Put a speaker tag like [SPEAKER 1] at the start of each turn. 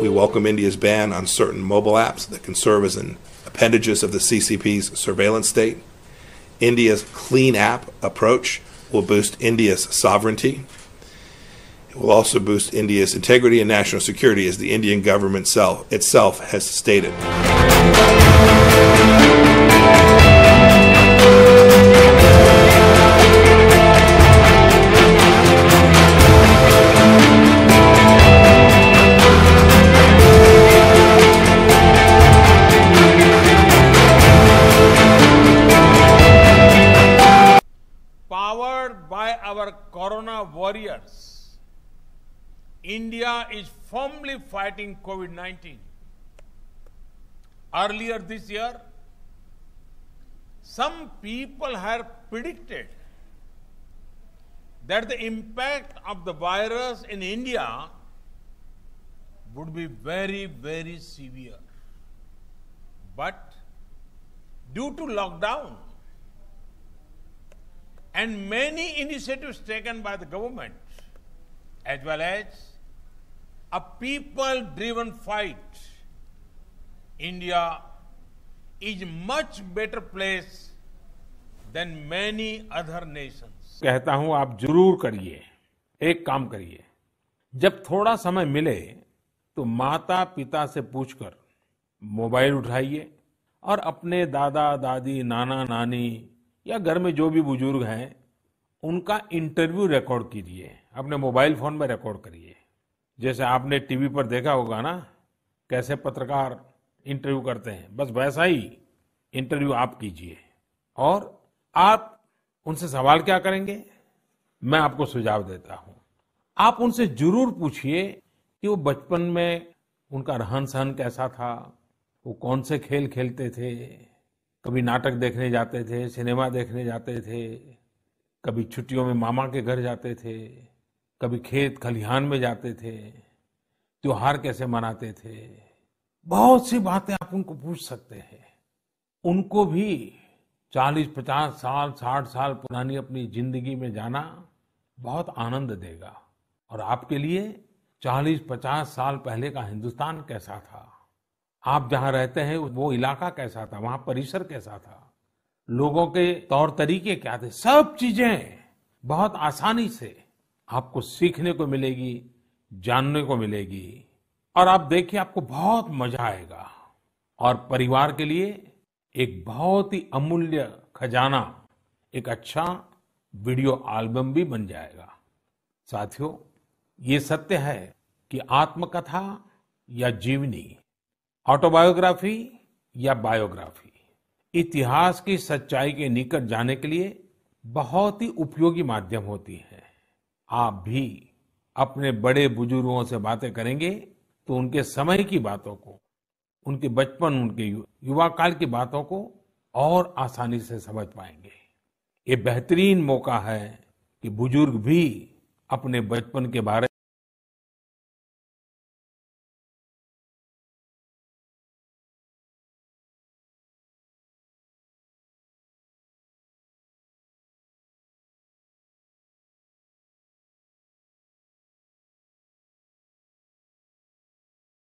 [SPEAKER 1] We welcome India's ban on certain mobile apps that can serve as an appendages of the CCP's surveillance state. India's clean app approach will boost India's sovereignty. It will also boost India's integrity and national security, as the Indian government itself has stated.
[SPEAKER 2] our corona warriors, India is firmly fighting COVID 19. Earlier this year, some people had predicted that the impact of the virus in India would be very, very severe. But due to lockdown, and many initiatives taken by the government, as well as a people driven fight, India is much better place than many other nations. कहता हूं आप जरूर करिए एक काम करिए जब थोड़ा समय मिले तो माता पिता से पूछकर mobile uthaiye और अपने दादा दादी नाना नानी या घर में जो भी बुजुर्ग हैं उनका इंटरव्यू रिकॉर्ड कीजिए अपने मोबाइल फोन में रिकॉर्ड करिए जैसे आपने टीवी पर देखा होगा ना कैसे पत्रकार इंटरव्यू करते हैं बस वैसा ही इंटरव्यू आप कीजिए और आप उनसे सवाल क्या करेंगे मैं आपको सुझाव देता हूं आप उनसे जरूर पूछिए कि वो बचपन में उनका रहन सहन कैसा था वो कौन से खेल खेलते थे कभी नाटक देखने जाते थे सिनेमा देखने जाते थे कभी छुट्टियों में मामा के घर जाते थे कभी खेत खलिहान में जाते थे त्योहार कैसे मनाते थे बहुत सी बातें आप उनको पूछ सकते हैं उनको भी 40-50 साल 60 साल पुरानी अपनी जिंदगी में जाना बहुत आनंद देगा और आपके लिए 40-50 साल पहले का हिंदुस्तान कैसा था आप जहां रहते हैं वो इलाका कैसा था वहां परिसर कैसा था लोगों के तौर तरीके क्या थे सब चीजें बहुत आसानी से आपको सीखने को मिलेगी जानने को मिलेगी और आप देखिए आपको बहुत मजा आएगा और परिवार के लिए एक बहुत ही अमूल्य खजाना एक अच्छा वीडियो एल्बम भी बन जाएगा साथियों ये सत्य है कि आत्मकथा या जीवनी ऑटोबायोग्राफी या बायोग्राफी इतिहास की सच्चाई के निकट जाने के लिए बहुत ही उपयोगी माध्यम होती है आप भी अपने बड़े बुजुर्गों से बातें करेंगे तो उनके समय की बातों को उनके बचपन उनके युवा काल की बातों को और आसानी से समझ पाएंगे ये बेहतरीन मौका है कि बुजुर्ग भी अपने बचपन के बारे